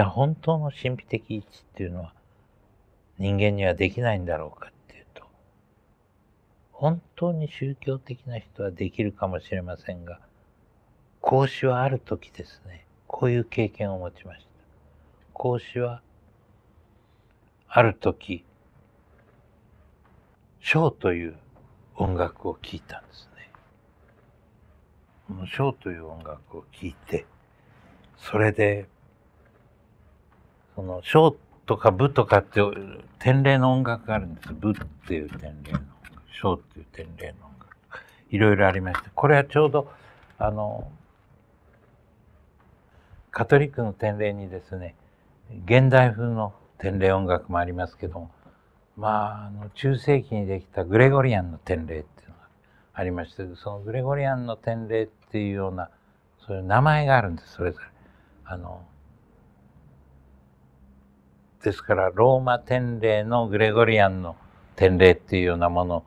ゃあ本当の神秘的位置っていうのは人間にはできないんだろうかっていうと本当に宗教的な人はできるかもしれませんが孔子はある時ですねこういう経験を持ちました孔子はある時ショーという音楽を聴いたんですねこのショーという音楽を聴いてそれでその小とか部とかって典礼の音楽があるんです部っていう典礼の小っていう典礼の音楽いろいろありましてこれはちょうどあのカトリックの典礼にですね現代風の典礼音楽もありますけどもまああの中世紀にできたグレゴリアンの典礼っていうのがありましてそのグレゴリアンの典礼っていうようなそういう名前があるんですそれぞれ。あのですからローマ典礼のグレゴリアンの典礼っていうようなもの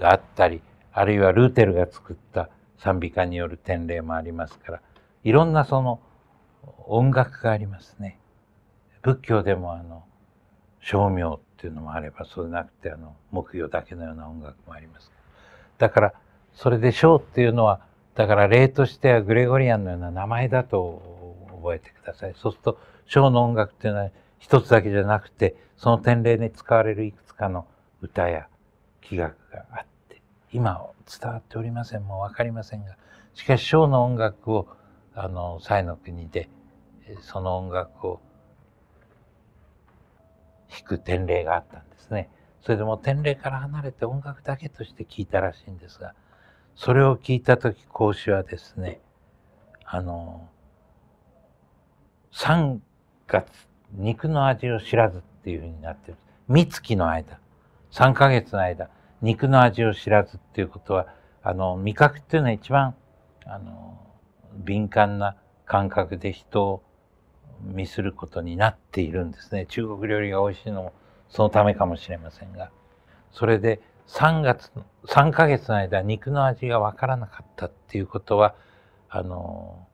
があったりあるいはルーテルが作った賛美歌による典礼もありますからいろんなその音楽がありますね。仏教でもあの照明っていうのもあればそれなくてあの木魚だけのような音楽もありますだからそれで「章」っていうのはだから例としてはグレゴリアンのような名前だと覚えてくださいそうすると章の音楽っていうのは一つだけじゃなくて、その典礼に使われるいくつかの歌や器楽があって、今伝わっておりません、もうわかりませんが、しかし、ショーの音楽を、あの、西の国で、その音楽を弾く典礼があったんですね。それでも典礼から離れて音楽だけとして聴いたらしいんですが、それを聞いた時、孔子はですね、あの、3月肉の味を知らずっていうふうになってる。三月の間、3ヶ月の間、肉の味を知らずっていうことは、あの、味覚っていうのは一番、あの、敏感な感覚で人を見することになっているんですね。中国料理が美味しいのもそのためかもしれませんが。それで3月、3ヶ月の間肉の味がわからなかったっていうことは、あの、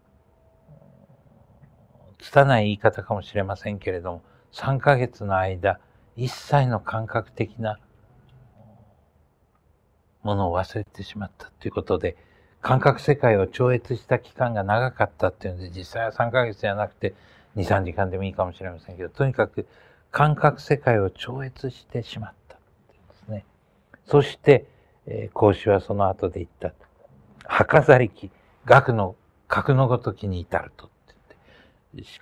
拙い言い方かもしれませんけれども3ヶ月の間一切の感覚的なものを忘れてしまったということで感覚世界を超越した期間が長かったっていうので実際は3ヶ月じゃなくて23時間でもいいかもしれませんけどとにかく感覚世界を超越してしまったですねそして、えー、孔子はその後で言った「墓ざりき学の格のごときに至ると」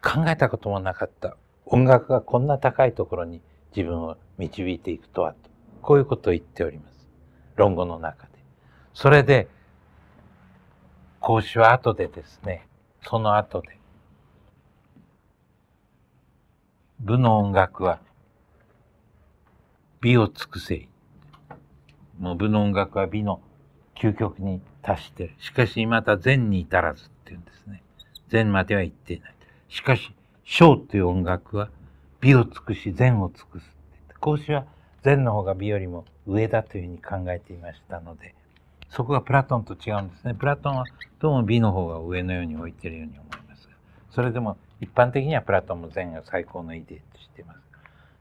考えたこともなかった音楽がこんな高いところに自分を導いていくとはとこういうことを言っております論語の中で。それで孔子は後でですねその後で武の音楽は美を尽くせもうの音楽は美の究極に達してる。しかし未だ善に至らずっていうんですね。善までは行っていない。しかし、シという音楽は美を尽くし善を尽くす。孔子は善の方が美よりも上だというふうに考えていましたので、そこがプラトンと違うんですね。プラトンはどうも美の方が上のように置いているように思いますが、それでも一般的にはプラトンも善が最高のイデとしています。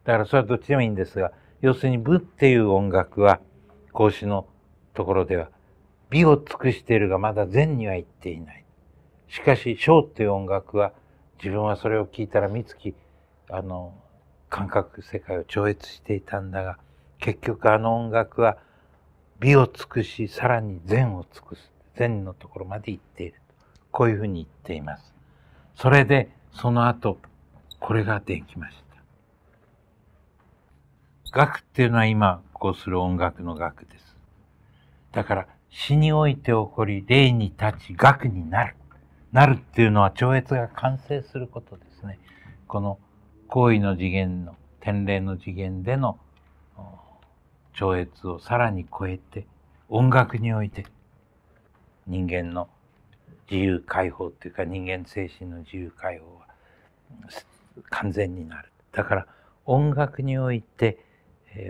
だからそれはどっちでもいいんですが、要するに武っていう音楽は、孔子のところでは、美を尽くしているがまだ善には行っていない。しかし、小っいう音楽は、自分はそれを聞いたら美月あの感覚世界を超越していたんだが結局あの音楽は美を尽くしさらに善を尽くす善のところまで行っているこういうふうに言っていますそれでその後これができました楽っていうのは今こうする音楽の楽ですだから死において起こり霊に立ち楽になるなるっていうのは超越が完成することですね。この行為の次元の天霊の次元での超越をさらに超えて音楽において人間の自由解放というか人間精神の自由解放は完全になる。だから音楽において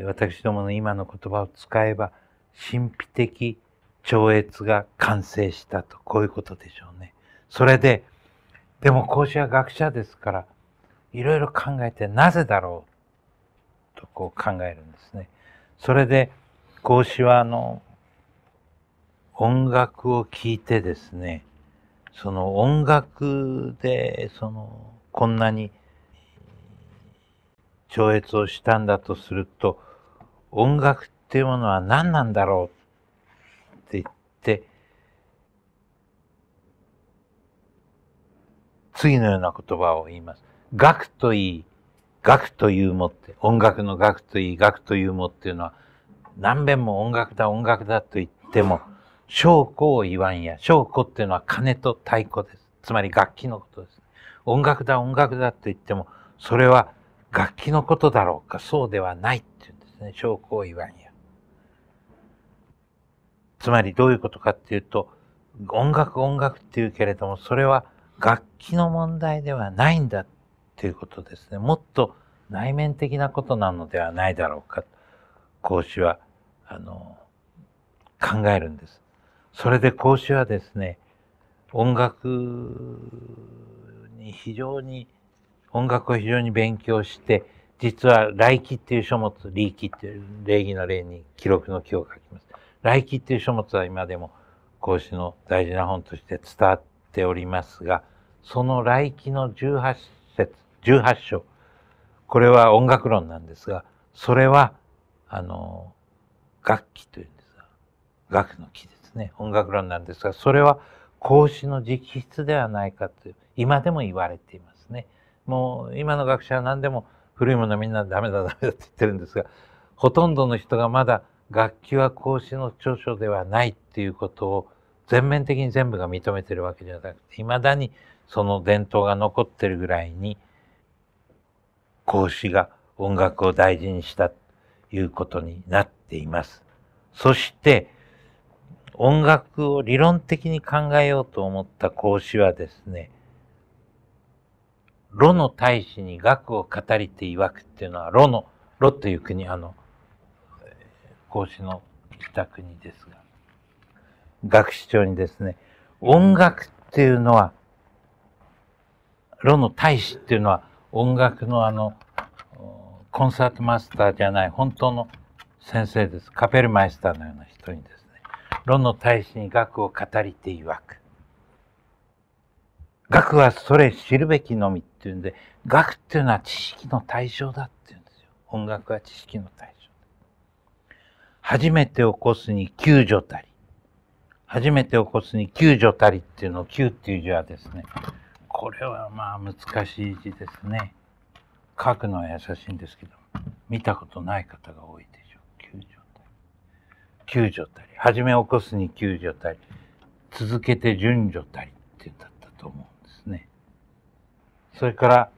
私どもの今の言葉を使えば神秘的超越が完成したとこういうことでしょうね。それで、でも孔子は学者ですから、いろいろ考えてなぜだろうとこう考えるんですね。それで孔子はあの音楽を聴いてですね、その音楽でそのこんなに超越をしたんだとすると音楽っていうものは何なんだろうって言っ次のような言葉を言います。学といい、学というもって、音楽の学といい、学というもっていうのは、何遍も音楽だ、音楽だと言っても、証拠を言わんや。証拠っていうのは金と太鼓です。つまり楽器のことです。音楽だ、音楽だと言っても、それは楽器のことだろうか、そうではないっていうんですね。証拠を言わんや。つまりどういうことかっていうと、音楽音楽っていうけれども、それは楽器の問題ではないんだっていうことですね。もっと内面的なことなのではないだろうか孔子は、あの、考えるんです。それで孔子はですね、音楽に非常に、音楽を非常に勉強して、実は来記っていう書物、礼記っていう礼儀の礼に記録の記を書きます。来記っていう書物は今でも孔子の大事な本として伝わってておりますが、その来期の18節、18章、これは音楽論なんですが、それは、あの、楽器というんですが、楽の木ですね。音楽論なんですが、それは孔子の直筆ではないかという、今でも言われていますね。もう今の学者は何でも古いものみんなダメだダメだって言ってるんですが、ほとんどの人がまだ楽器は孔子の著書ではないっていうことを全面的に全部が認めてるわけじゃなくていまだにその伝統が残ってるぐらいに孔子が音楽を大事にしたということになっています。そして音楽を理論的に考えようと思った孔子はですね炉の大使に学を語りて曰くっていうのは炉の炉という国あの孔子の北国ですが学士長にですね、音楽っていうのは、ロの大使っていうのは音楽のあの、コンサートマスターじゃない、本当の先生です。カペルマイスターのような人にですね、ロの大使に学を語りて曰く。学はそれ知るべきのみっていうんで、学っていうのは知識の対象だっていうんですよ。音楽は知識の対象。初めて起こすに救助たり。初めて起こすに救助たりっていうのを救っていう字はですね、これはまあ難しい字ですね。書くのは優しいんですけど、見たことない方が多いでしょう。救助たり。救助たり。初め起こすに救助たり。続けて順序たりって言ったと思うんですね。それから、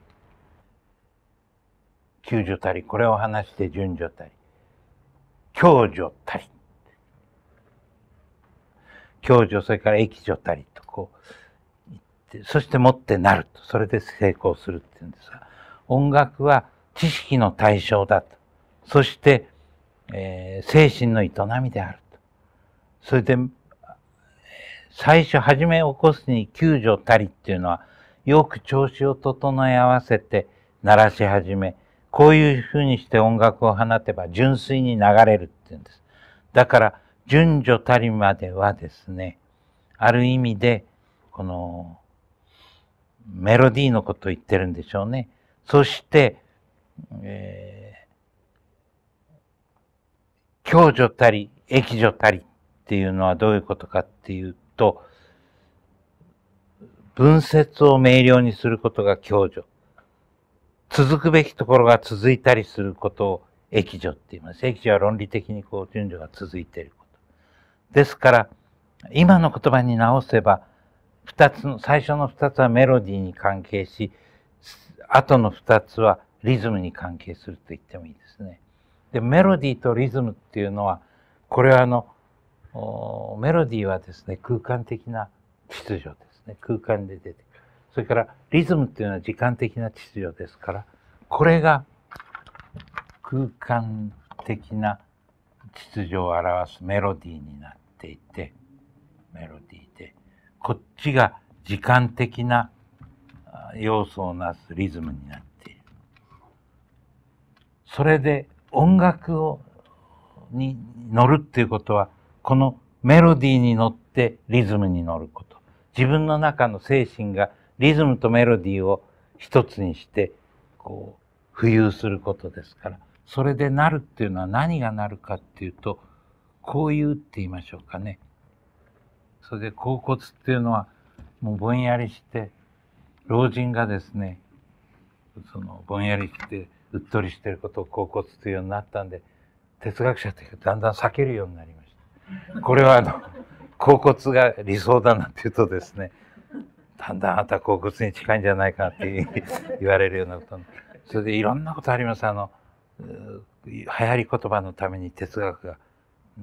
救助たり、これを話して順序たり。共助たり。共助、それから益助たりとこうって、そしてもってなると、それで成功するっていうんですが、音楽は知識の対象だと。そして、えー、精神の営みであると。それで、最初、初め起こすに救助たりっていうのは、よく調子を整え合わせて鳴らし始め、こういうふうにして音楽を放てば純粋に流れるっていうんです。だから、順序たりまではですね、ある意味で、この、メロディーのことを言ってるんでしょうね。そして、えー、共助たり、益助たりっていうのはどういうことかっていうと、分節を明瞭にすることが共助。続くべきところが続いたりすることを益助って言います。益助は論理的にこう順序が続いている。ですから今の言葉に直せば二つの最初の2つはメロディーに関係し後の2つはリズムに関係すると言ってもいいですね。でメロディーとリズムっていうのはこれはあのメロディーはですね空間的な秩序ですね空間で出てそれからリズムっていうのは時間的な秩序ですからこれが空間的な秩序を表すメロディーになっていてメロディーでこっちが時間的な要素をなすリズムになっているそれで音楽をに乗るっていうことはこのメロディーに乗ってリズムに乗ること自分の中の精神がリズムとメロディーを一つにしてこう浮遊することですからそれでなるっていうのは何がなるかっていうとこういうって言いましょうかねそれで恍骨っていうのはもうぼんやりして老人がですねそのぼんやりしてうっとりしてることを恍骨というようになったんで哲学者というかだんだん避けるようになりましたこれはあの恍骨が理想だなんて言うとですねだんだんあんた恍骨に近いんじゃないかって言われるようなことそれでいろんなことありますあの流行り言葉のために哲学が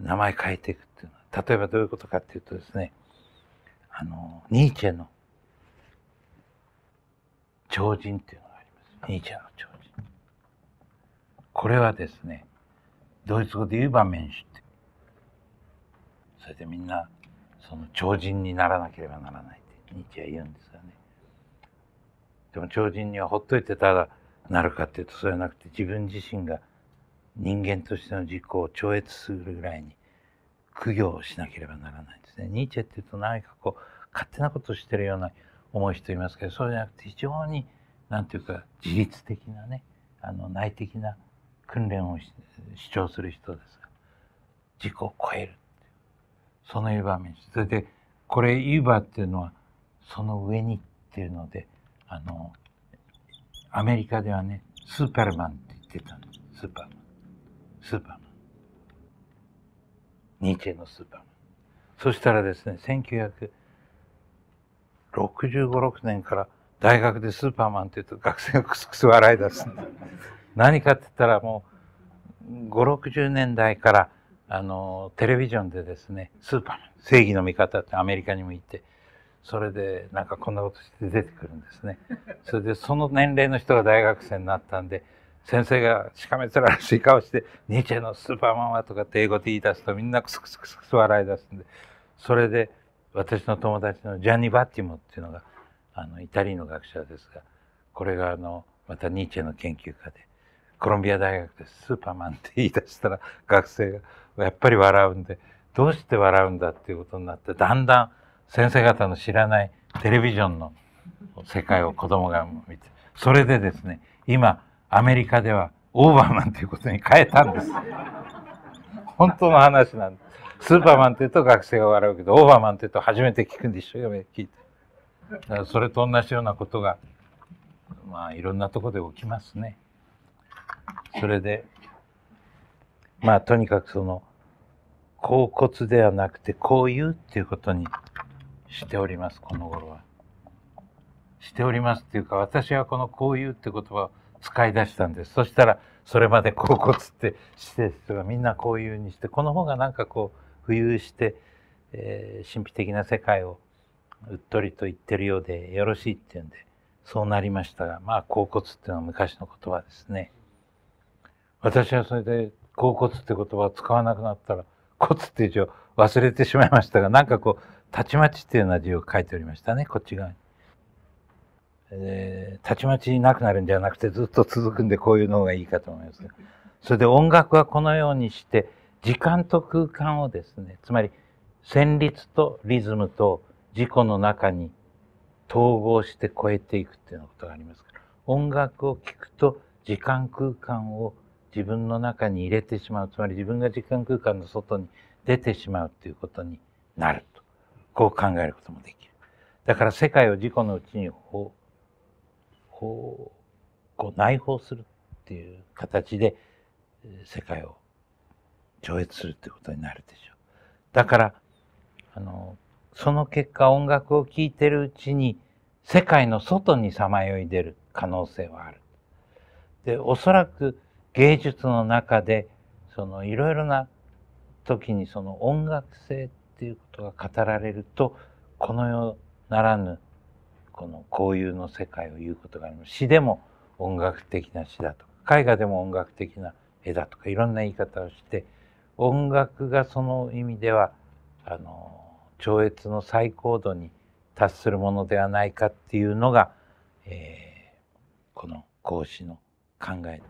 名前変えていくっていうのは例えばどういうことかっていうとですねあのニーチェの超人っていうのがありますニーチェの超人これはですねドイツ語で言う場面主ってそれでみんなその超人にならなければならないってニーチェは言うんですよねでも超人にはほっといてたらなるかっていうとそれはなくて自分自身が人間としての自己を超越するぐらいに苦行をしなければならないんですね。ニーチェっていうと何かこう勝手なことをしてるような思う人いますけどそうじゃなくて非常に何て言うか自律的なねあの内的な訓練を主張する人ですが自己を超えるその湯場面それでこれ湯場っていうのはその上にっていうのであのアメリカではね、スーパーマンって言ってたの。スーパーマン。スーパーマン。ニーチェのスーパーマン。そしたらですね、1965、6年から大学でスーパーマンって言うと学生がクスクス笑い出す。何かって言ったらもう、5、60年代から、あの、テレビジョンでですね、スーパーマン、正義の味方ってアメリカにも行って、それでなんかこんなことして出てくるんですね。それでその年齢の人が大学生になったんで先生がしかめつらしい顔して「ニーチェのスーパーマンは」とかって英語で言い出すとみんなクスクスクスクス笑い出すんでそれで私の友達のジャニ・バッティモっていうのがあのイタリアの学者ですがこれがあのまたニーチェの研究家でコロンビア大学でスーパーマンって言い出したら学生がやっぱり笑うんでどうして笑うんだっていうことになってだんだん先生方の知らないテレビジョンの世界を子供が見てそれでですね今アメリカではオーバーマンということに変えたんです本当の話なんですスーパーマンって言うと学生が笑うけどオーバーマンって言うと初めて聞くんで一生懸命聞いてそれと同じようなことがまあいろんなとこで起きますねそれでまあとにかくその「恍惚ではなくてこう言う」っていうことにしておりますこの頃は。しておりますっていうか私はこの「こういう」って言葉を使い出したんですそしたらそれまで甲骨ってしてる人みんなこういうにしてこの方がなんかこう浮遊して、えー、神秘的な世界をうっとりと言ってるようでよろしいっていうんでそうなりましたがまあ甲骨っていうのは昔の言葉ですね。私はそれで甲骨って言葉を使わなくなったら骨って忘れてしまいましたが、なんかこう、たちまちていうような字を書いておりましたね、こっち側に。えー、たちまちなくなるんじゃなくてずっと続くんでこういうのがいいかと思います、それで音楽はこのようにして時間と空間をですねつまり旋律とリズムと自己の中に統合して超えていくっていうようなことがありますから音楽を聴くと時間空間を自分の中に入れてしまうつまり自分が時間空間の外に出てしまうということになるとこう考えることもできるだから世界を自己のうちにこう内包するっていう形で世界を超越するってことになるでしょうだからあのその結果音楽を聴いてるうちに世界の外にさまよい出る可能性はあるでおそらく芸術の中でそのいろいろな時にその音楽性っていうことが語られるとこの世ならぬこの交友の世界を言うことがあります詩でも音楽的な詩だとか絵画でも音楽的な絵だとかいろんな言い方をして音楽がその意味ではあの超越の最高度に達するものではないかっていうのが、えー、この孔子の考え